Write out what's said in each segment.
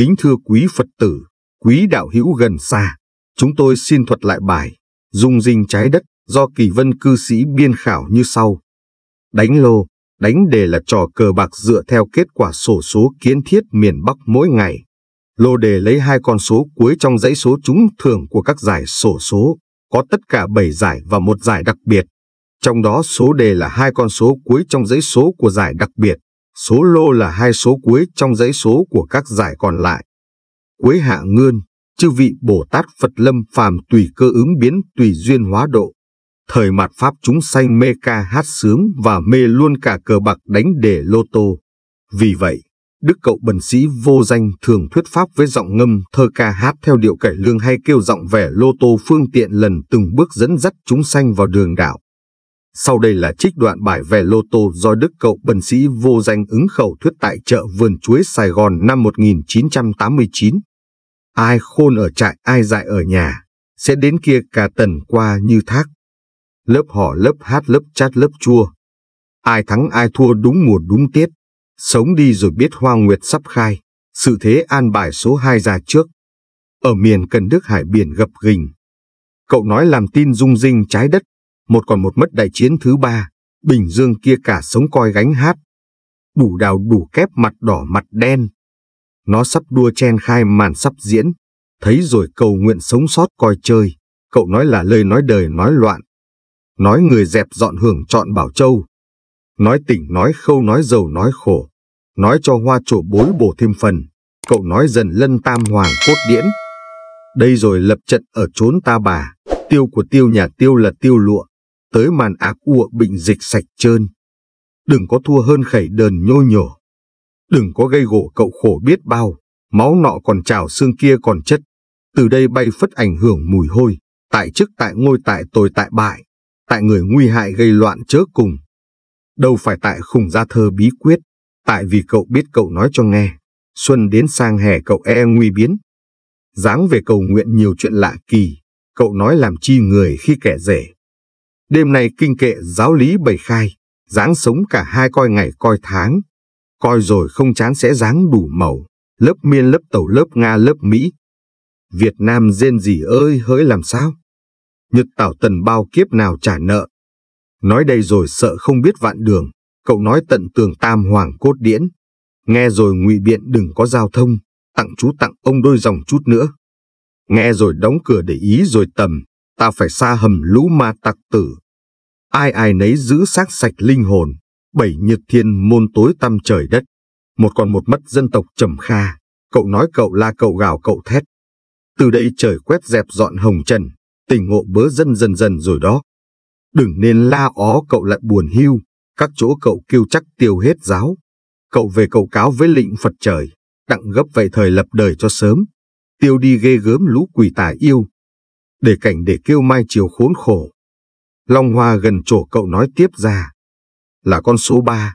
Kính thưa quý Phật tử, quý đạo hữu gần xa, chúng tôi xin thuật lại bài Dung dinh trái đất do kỳ vân cư sĩ biên khảo như sau. Đánh lô, đánh đề là trò cờ bạc dựa theo kết quả sổ số kiến thiết miền Bắc mỗi ngày. Lô đề lấy hai con số cuối trong dãy số trúng thưởng của các giải sổ số, có tất cả 7 giải và một giải đặc biệt. Trong đó số đề là hai con số cuối trong dãy số của giải đặc biệt. Số lô là hai số cuối trong dãy số của các giải còn lại. Quế hạ ngươn, chư vị Bồ Tát Phật Lâm phàm tùy cơ ứng biến tùy duyên hóa độ. Thời mặt Pháp chúng sanh mê ca hát sướng và mê luôn cả cờ bạc đánh đề lô tô. Vì vậy, Đức cậu bần sĩ vô danh thường thuyết pháp với giọng ngâm thơ ca hát theo điệu cải lương hay kêu giọng vẻ lô tô phương tiện lần từng bước dẫn dắt chúng sanh vào đường đạo. Sau đây là trích đoạn bài về Lô Tô do Đức Cậu Bần Sĩ vô danh ứng khẩu thuyết tại chợ Vườn Chuối Sài Gòn năm 1989. Ai khôn ở trại ai dại ở nhà, sẽ đến kia cà tần qua như thác. Lớp họ lớp hát lớp chát lớp chua. Ai thắng ai thua đúng mùa đúng tiết. Sống đi rồi biết hoa nguyệt sắp khai. Sự thế an bài số 2 ra trước. Ở miền Cần Đức Hải Biển gập ghềnh. Cậu nói làm tin rung rinh trái đất một còn một mất đại chiến thứ ba, Bình Dương kia cả sống coi gánh hát. Đủ đào đủ kép mặt đỏ mặt đen. Nó sắp đua chen khai màn sắp diễn, thấy rồi cầu nguyện sống sót coi chơi, cậu nói là lời nói đời nói loạn. Nói người dẹp dọn hưởng chọn Bảo Châu. Nói tỉnh nói khâu nói giàu nói khổ. Nói cho hoa trổ bối bổ thêm phần. Cậu nói dần lân tam hoàng cốt điễn. Đây rồi lập trận ở trốn ta bà. Tiêu của tiêu nhà tiêu là tiêu lụa tới màn ạc ụa bệnh dịch sạch trơn. Đừng có thua hơn khẩy đờn nhô nhổ. Đừng có gây gỗ cậu khổ biết bao, máu nọ còn trào xương kia còn chất. Từ đây bay phất ảnh hưởng mùi hôi, tại chức tại ngôi tại tồi tại bại, tại người nguy hại gây loạn chớ cùng. Đâu phải tại khùng gia thơ bí quyết, tại vì cậu biết cậu nói cho nghe. Xuân đến sang hè cậu e nguy biến. Dáng về cầu nguyện nhiều chuyện lạ kỳ, cậu nói làm chi người khi kẻ rể. Đêm này kinh kệ giáo lý bày khai, dáng sống cả hai coi ngày coi tháng. Coi rồi không chán sẽ dáng đủ màu, lớp miên lớp tàu lớp Nga lớp Mỹ. Việt Nam rên gì ơi hỡi làm sao? Nhật tảo tần bao kiếp nào trả nợ. Nói đây rồi sợ không biết vạn đường, cậu nói tận tường tam hoàng cốt điển. Nghe rồi ngụy biện đừng có giao thông, tặng chú tặng ông đôi dòng chút nữa. Nghe rồi đóng cửa để ý rồi tầm, ta phải xa hầm lũ ma tặc tử. Ai ai nấy giữ xác sạch linh hồn, bảy nhiệt thiên môn tối tăm trời đất. Một còn một mất dân tộc trầm kha, cậu nói cậu la cậu gào cậu thét. Từ đây trời quét dẹp dọn hồng trần, tình ngộ bớ dân dần dần rồi đó. Đừng nên la ó cậu lại buồn hưu, các chỗ cậu kêu chắc tiêu hết giáo. Cậu về cậu cáo với lịnh Phật trời, đặng gấp vậy thời lập đời cho sớm. Tiêu đi ghê gớm lũ quỷ tà yêu, để cảnh để kêu mai chiều khốn khổ. Long Hoa gần chỗ cậu nói tiếp ra, là con số ba.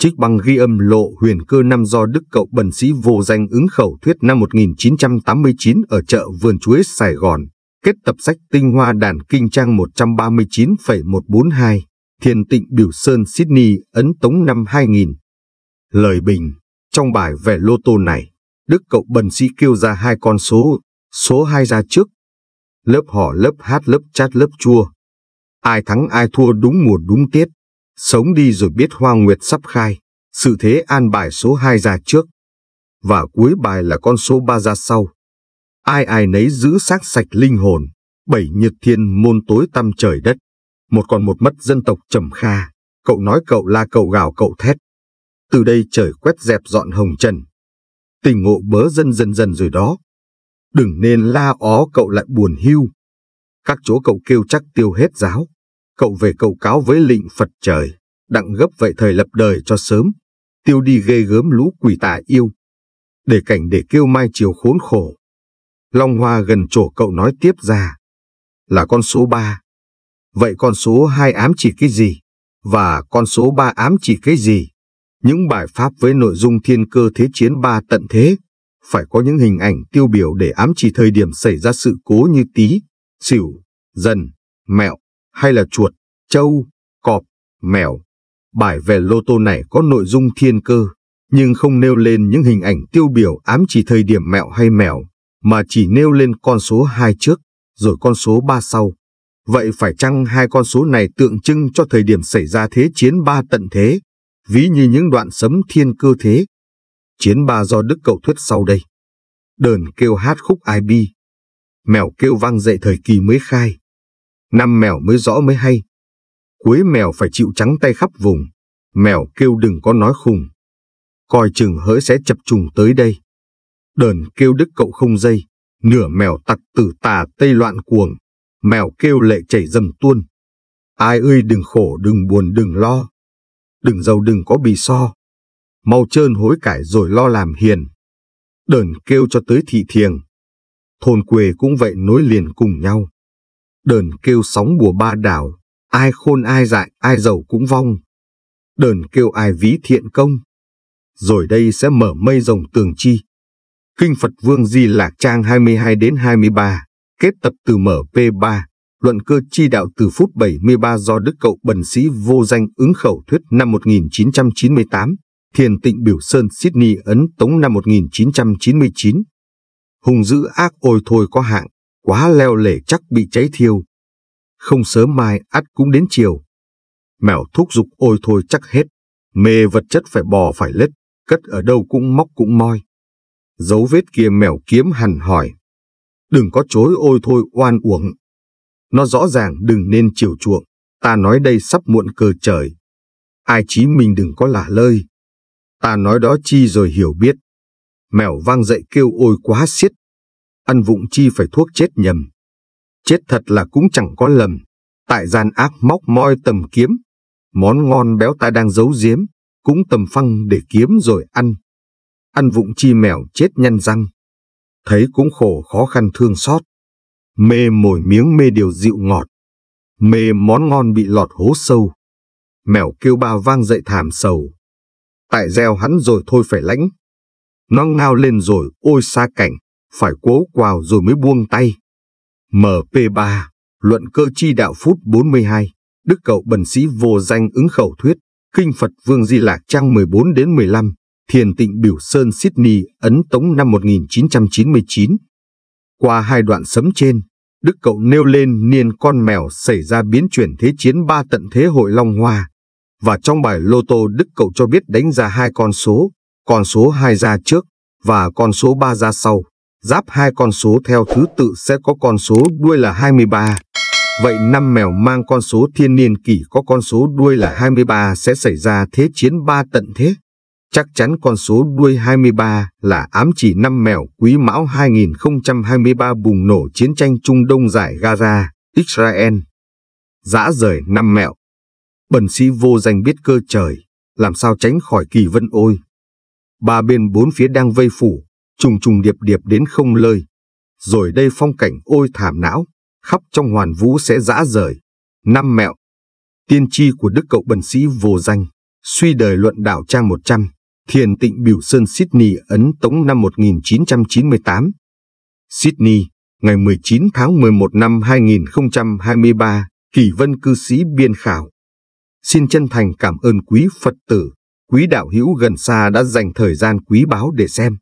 Trích băng ghi âm lộ huyền cơ năm do đức cậu bần sĩ vô danh ứng khẩu thuyết năm 1989 ở chợ Vườn Chuối Sài Gòn, kết tập sách tinh hoa đàn kinh trang 139,142, Thiên Tịnh Biểu Sơn Sydney ấn tống năm 2000. Lời bình, trong bài về lô tô này, đức cậu bần sĩ kêu ra hai con số, số 2 ra trước, lớp hò lớp hát lớp chát lớp chua. Ai thắng ai thua đúng mùa đúng tiết, sống đi rồi biết hoa nguyệt sắp khai, sự thế an bài số 2 ra trước. Và cuối bài là con số 3 ra sau. Ai ai nấy giữ xác sạch linh hồn, bảy nhật thiên môn tối tăm trời đất. Một còn một mất dân tộc trầm kha, cậu nói cậu la cậu gào cậu thét. Từ đây trời quét dẹp dọn hồng trần. Tình ngộ bớ dân dần dần rồi đó đừng nên la ó cậu lại buồn hưu. Các chỗ cậu kêu chắc tiêu hết giáo, cậu về cầu cáo với lịnh Phật trời, đặng gấp vậy thời lập đời cho sớm, tiêu đi ghê gớm lũ quỷ tà yêu. Để cảnh để kêu mai chiều khốn khổ. Long Hoa gần chỗ cậu nói tiếp ra, là con số ba, Vậy con số hai ám chỉ cái gì? Và con số ba ám chỉ cái gì? Những bài pháp với nội dung thiên cơ thế chiến ba tận thế phải có những hình ảnh tiêu biểu để ám chỉ thời điểm xảy ra sự cố như tí, xỉu, dần, mẹo hay là chuột, trâu, cọp, mèo. Bài về lô tô này có nội dung thiên cơ, nhưng không nêu lên những hình ảnh tiêu biểu ám chỉ thời điểm mẹo hay mèo, mà chỉ nêu lên con số 2 trước, rồi con số 3 sau. Vậy phải chăng hai con số này tượng trưng cho thời điểm xảy ra thế chiến ba tận thế, ví như những đoạn sấm thiên cơ thế, Chiến ba do Đức cậu thuyết sau đây. Đờn kêu hát khúc ai bi. Mèo kêu vang dậy thời kỳ mới khai. Năm mèo mới rõ mới hay. Cuối mèo phải chịu trắng tay khắp vùng. Mèo kêu đừng có nói khùng. Coi chừng hỡi sẽ chập trùng tới đây. Đờn kêu đức cậu không dây. Nửa mèo tặc tử tà tây loạn cuồng. Mèo kêu lệ chảy dầm tuôn. Ai ơi đừng khổ đừng buồn đừng lo. Đừng giàu đừng có bị so mau trơn hối cải rồi lo làm hiền. Đờn kêu cho tới thị thiềng. Thôn quê cũng vậy nối liền cùng nhau. Đờn kêu sóng bùa ba đảo, ai khôn ai dại, ai giàu cũng vong. Đờn kêu ai ví thiện công. Rồi đây sẽ mở mây rồng tường chi. Kinh Phật Vương Di Lạc Trang 22 đến 23, kết tập từ mở P3, luận cơ chi đạo từ phút 73 do Đức Cậu Bần Sĩ Vô Danh ứng khẩu thuyết năm 1998. Thiền Tịnh Biểu Sơn Sydney Ấn Tống năm 1999. Hùng dữ ác ôi thôi có hạng, quá leo lể chắc bị cháy thiêu. Không sớm mai ắt cũng đến chiều. Mèo thúc dục ôi thôi chắc hết, mê vật chất phải bò phải lết, cất ở đâu cũng móc cũng moi. Dấu vết kia mèo kiếm hằn hỏi, đừng có chối ôi thôi oan uổng. Nó rõ ràng đừng nên chiều chuộng, ta nói đây sắp muộn cờ trời. Ai chí mình đừng có lả lơi, Ta nói đó chi rồi hiểu biết. Mèo vang dậy kêu ôi quá xiết. Ăn vụng chi phải thuốc chết nhầm. Chết thật là cũng chẳng có lầm. Tại gian ác móc moi tầm kiếm. Món ngon béo ta đang giấu giếm. Cũng tầm phăng để kiếm rồi ăn. Ăn vụng chi mèo chết nhăn răng. Thấy cũng khổ khó khăn thương xót. Mê mồi miếng mê điều dịu ngọt. Mê món ngon bị lọt hố sâu. Mèo kêu ba vang dậy thảm sầu tại gieo hắn rồi thôi phải lãnh. Nó nao lên rồi ôi xa cảnh, phải cố quào rồi mới buông tay. MP3, luận cơ chi đạo phút 42, đức cậu bần sĩ vô danh ứng khẩu thuyết, kinh Phật Vương Di Lạc trang 14 đến 15, thiền tịnh biểu sơn Sydney ấn tống năm 1999. Qua hai đoạn sấm trên, Đức Cậu nêu lên niên con mèo xảy ra biến chuyển thế chiến ba tận thế hội Long Hoa, và trong bài lô tô Đức cậu cho biết đánh ra hai con số, con số 2 ra trước và con số 3 ra sau. Giáp hai con số theo thứ tự sẽ có con số đuôi là 23. Vậy năm mèo mang con số thiên niên kỷ có con số đuôi là 23 sẽ xảy ra thế chiến ba tận thế. Chắc chắn con số đuôi 23 là ám chỉ năm mèo quý mão 2023 bùng nổ chiến tranh Trung Đông giải Gaza, Israel. Dã rời năm mèo Bần sĩ vô danh biết cơ trời, làm sao tránh khỏi kỳ vân ôi. Ba bên bốn phía đang vây phủ, trùng trùng điệp điệp đến không lơi. Rồi đây phong cảnh ôi thảm não, khắp trong hoàn vũ sẽ dã rời. Năm mẹo, tiên tri của đức cậu bần sĩ vô danh, suy đời luận đạo trang 100, thiền tịnh biểu sơn Sydney Ấn Tống năm 1998. Sydney, ngày 19 tháng 11 năm 2023, Kỳ Vân cư sĩ biên khảo. Xin chân thành cảm ơn quý Phật tử, quý đạo hữu gần xa đã dành thời gian quý báu để xem.